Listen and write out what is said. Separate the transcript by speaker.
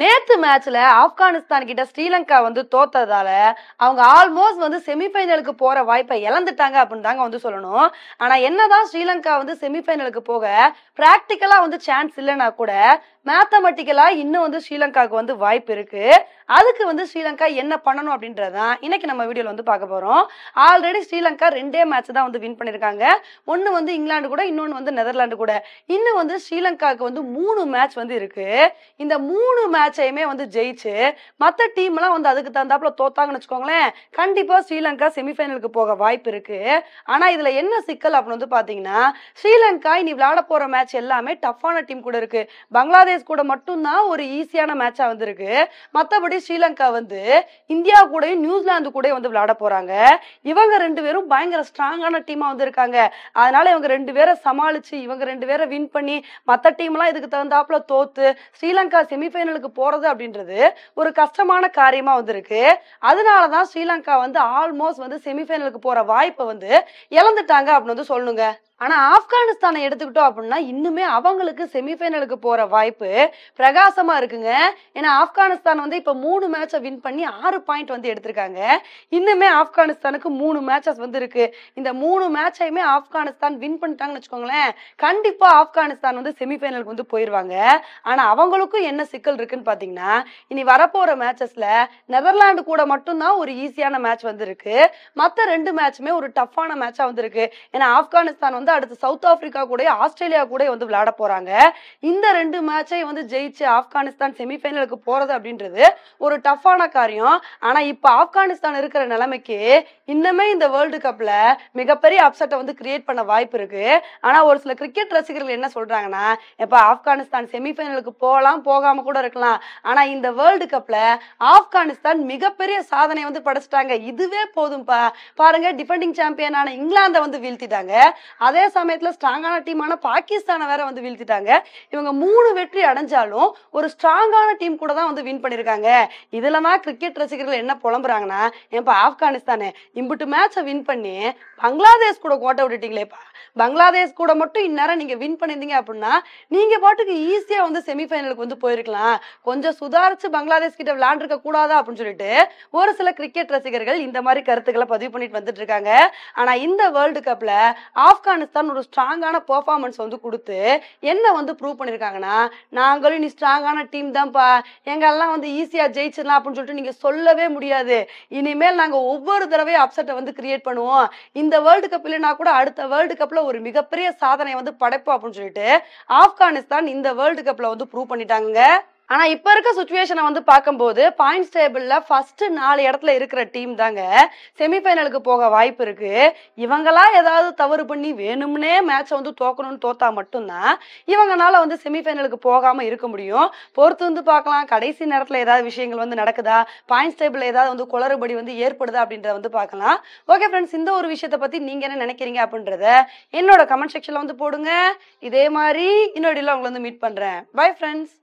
Speaker 1: நேத்து மேட்ச்ல ஆப்கானிஸ்தான் கிட்ட ஸ்ரீலங்கா வந்து தோத்ததால அவங்க ஆல்மோஸ்ட் வந்து செமிஃபைனலுக்கு போற வாய்ப்பை இழந்துட்டாங்க அப்படின்னு தாங்க வந்து சொல்லணும் ஆனா என்னதான் ஸ்ரீலங்கா வந்து செமிஃபைனலுக்கு போக பிராக்டிக்கலா வந்து சான்ஸ் இல்லைன்னா கூட மேத்தமெட்டிக்கலா இன்னும் வந்து ஸ்ரீலங்காவுக்கு வந்து வாய்ப்பு இருக்கு அதுக்கு வந்து ஸ்ரீலங்கா என்ன பண்ணணும் அப்படின்றதான் இன்னைக்கு நம்ம வீடியோல வந்து பார்க்க போறோம் ஆல்ரெடி ஸ்ரீலங்கா ரெண்டே மேட்ச் தான் வந்து வின் பண்ணிருக்காங்க ஒன்னு வந்து இங்கிலாந்து கூட இன்னொன்னு வந்து நெதர்லாந்து கூட இன்னும் வந்து ஸ்ரீலங்காவுக்கு வந்து மூணு மேட்ச் வந்து இருக்கு இந்த மூணு மேட்ச் மேட்சையுமே வந்து ஜெயிச்சு மற்ற டீம் எல்லாம் வந்து அதுக்கு தகுந்தாப்புல தோத்தாங்கன்னு வச்சுக்கோங்களேன் கண்டிப்பா ஸ்ரீலங்கா செமிஃபைனலுக்கு போக வாய்ப்பு இருக்கு ஆனா இதுல என்ன சிக்கல் அப்படின்னு வந்து பாத்தீங்கன்னா ஸ்ரீலங்கா இனி விளையாட போற மேட்ச் எல்லாமே டஃப்பான டீம் கூட இருக்கு பங்களாதேஷ் கூட மட்டும்தான் ஒரு ஈஸியான மேட்சா வந்திருக்கு மற்றபடி ஸ்ரீலங்கா வந்து இந்தியா கூடயும் நியூசிலாந்து கூட வந்து விளையாட போறாங்க இவங்க ரெண்டு பேரும் பயங்கர ஸ்ட்ராங்கான டீமா வந்து இருக்காங்க அதனால இவங்க ரெண்டு பேரை சமாளிச்சு இவங்க ரெண்டு பேரை வின் பண்ணி மற்ற டீம் எல்லாம் இதுக்கு தகுந்தாப்புல தோத்து ஸ்ரீலங்கா செமிஃபைனலுக்கு போறது அப்படின்றது ஒரு கஷ்டமான காரியமாக வந்திருக்கு அதனால தான் ஸ்ரீலங்கா வந்து ஆல்மோஸ்ட் வந்து செமிஃபைனலுக்கு போகிற வாய்ப்பை வந்து இழந்துட்டாங்க அப்படின்னு வந்து சொல்லணுங்க ஆனால் ஆப்கானிஸ்தானை எடுத்துக்கிட்டோம் அப்படின்னா இன்னுமே அவங்களுக்கு செமிஃபைனலுக்கு போகிற வாய்ப்பு பிரகாசமாக இருக்குங்க ஏன்னா ஆப்கானிஸ்தான் வந்து இப்போ மூணு மேட்சை வின் பண்ணி ஆறு பாயிண்ட் வந்து எடுத்திருக்காங்க இன்னுமே ஆப்கானிஸ்தானுக்கு மூணு மேட்சஸ் வந்து இருக்கு இந்த மூணு மேட்சையுமே ஆப்கானிஸ்தான் வின் பண்ணிட்டாங்கன்னு வச்சுக்கோங்களேன் கண்டிப்பாக ஆப்கானிஸ்தான் வந்து செமிஃபைனலுக்கு வந்து போயிருவாங்க ஆனால் அவங்களுக்கும் என்ன சிக்கல் இருக்குன்னு பார்த்தீங்கன்னா இனி வரப்போகிற மேட்சஸில் நெதர்லாண்டு கூட மட்டும்தான் ஒரு ஈஸியான மேட்ச் வந்துருக்கு மற்ற ரெண்டு மேட்சுமே ஒரு டஃப்பான மேட்சாக வந்துருக்கு ஏன்னா ஆப்கானிஸ்தான் வந்து அடுத்து சவுத் ஆப்பிரிக்கா கூட ஆஸ்திரேலியா கூட வந்து விளையாட போறாங்க இந்த ரெண்டு மேட்சை வந்து ஜெயிச்சு ஆப்கானிஸ்தான் செமிஃபைனலுக்கு போறது அப்படின்றது ஒரு டஃப்பான காரியம் ஆனா இப்ப ஆப்கானிஸ்தான் இருக்கிற நிலைமைக்கு இன்னுமே இந்த வேர்ல்டு கப்ல மிகப்பெரிய அப்செட்டை வந்து கிரியேட் பண்ண வாய்ப்பு இருக்கு ஆனா ஒரு சில கிரிக்கெட் ரசிகர்கள் என்ன சொல்றாங்கன்னா இப்ப ஆப்கானிஸ்தான் செமிஃபைனலுக்கு போகலாம் போகாம கூட இருக்கலாம் ஆனா இந்த வேர்ல்டு கப்ல ஆப்கானிஸ்தான் மிகப்பெரிய சாதனை வந்து படைச்சிட்டாங்க இதுவே போதும் பாருங்க டிஃபெண்டிங் சாம்பியனான இங்கிலாந்தை வந்து வீழ்த்திட்டாங்க அதே அதே சமயத்தில் ஸ்ட்ராங்கான டீமான பாகிஸ்தானை வேற வந்து வீழ்த்திட்டாங்க இவங்க மூணு வெற்றி அடைஞ்சாலும் ஒரு ஸ்ட்ராங்கான டீம் கூட தான் வந்து வின் பண்ணியிருக்காங்க இதில் தான் கிரிக்கெட் ரசிகர்கள் என்ன புலம்புறாங்கன்னா ஏன்ப்பா ஆப்கானிஸ்தானே இம்பிட்டு மேட்சை வின் பண்ணி பங்களாதேஷ் கூட கோட்டை விட்டுட்டீங்களேப்பா பங்களாதேஷ் கூட மட்டும் இந்நேரம் நீங்கள் வின் பண்ணியிருந்தீங்க அப்படின்னா நீங்கள் பாட்டுக்கு ஈஸியாக வந்து செமிஃபைனலுக்கு வந்து போயிருக்கலாம் கொஞ்சம் சுதாரிச்சு பங்களாதேஷ் கிட்ட விளையாண்டுருக்க கூடாதா அப்படின்னு சொல்லிட்டு ஒரு சில கிரிக்கெட் ரசிகர்கள் இந்த மாதிரி கருத்துக்களை பதிவு பண்ணிட்டு வந்துட்டு இருக்காங்க ஆனால் இந்த வேர்ல்டு கப்பில் ஆப்கான் ஒரு ஸ்ட்ராங்கான பர்ஃபார்மன்ஸ் வந்து கொடுத்து என்ன வந்து ப்ரூவ் பண்ணியிருக்காங்கன்னா நாங்களும் நீ ஸ்ட்ராங்கான டீம் தான்ப்பா எங்கெல்லாம் வந்து ஈஸியாக ஜெயிச்சிடலாம் அப்படின்னு சொல்லிட்டு நீங்கள் சொல்லவே முடியாது இனிமேல் நாங்கள் ஒவ்வொரு தடவையும் அப்செட்டை வந்து கிரியேட் பண்ணுவோம் இந்த வேர்ல்டு கப் இல்லைனா கூட அடுத்த வேர்ல்டு கப்பில் ஒரு மிகப்பெரிய சாதனை வந்து படைப்போம் அப்படின்னு சொல்லிட்டு ஆப்கானிஸ்தான் இந்த வேர்ல்டு கப்பில் வந்து ப்ரூவ் பண்ணிட்டாங்க ஆனா இப்ப இருக்க சுச்சுவேஷனை வந்து பார்க்கும்போது பாயிண்ட்ஸ் டேபிள்ல ஃபர்ஸ்ட் நாலு இடத்துல இருக்கிற டீம் தாங்க செமிஃபைனலுக்கு போக வாய்ப்பு இருக்கு இவங்களா ஏதாவது தவறு பண்ணி வேணும்னே மேட்சை வந்து தோக்கணும்னு தோத்தா மட்டும்தான் இவங்கனால வந்து செமிஃபைனலுக்கு போகாம இருக்க முடியும் பொறுத்து வந்து பார்க்கலாம் கடைசி நேரத்துல ஏதாவது விஷயங்கள் வந்து நடக்குதா பாயிண்ட்ஸ் டேபிள் ஏதாவது வந்து குளறுபடி வந்து ஏற்படுதா அப்படின்றத வந்து பார்க்கலாம் ஓகே ஃப்ரெண்ட்ஸ் இந்த ஒரு விஷயத்தை பத்தி நீங்க என்ன நினைக்கிறீங்க அப்படின்றத என்னோட கமெண்ட் செக்ஷன்ல வந்து போடுங்க இதே மாதிரி இன்னொரு உங்களை வந்து மீட் பண்றேன் பை ஃப்ரெண்ட்ஸ்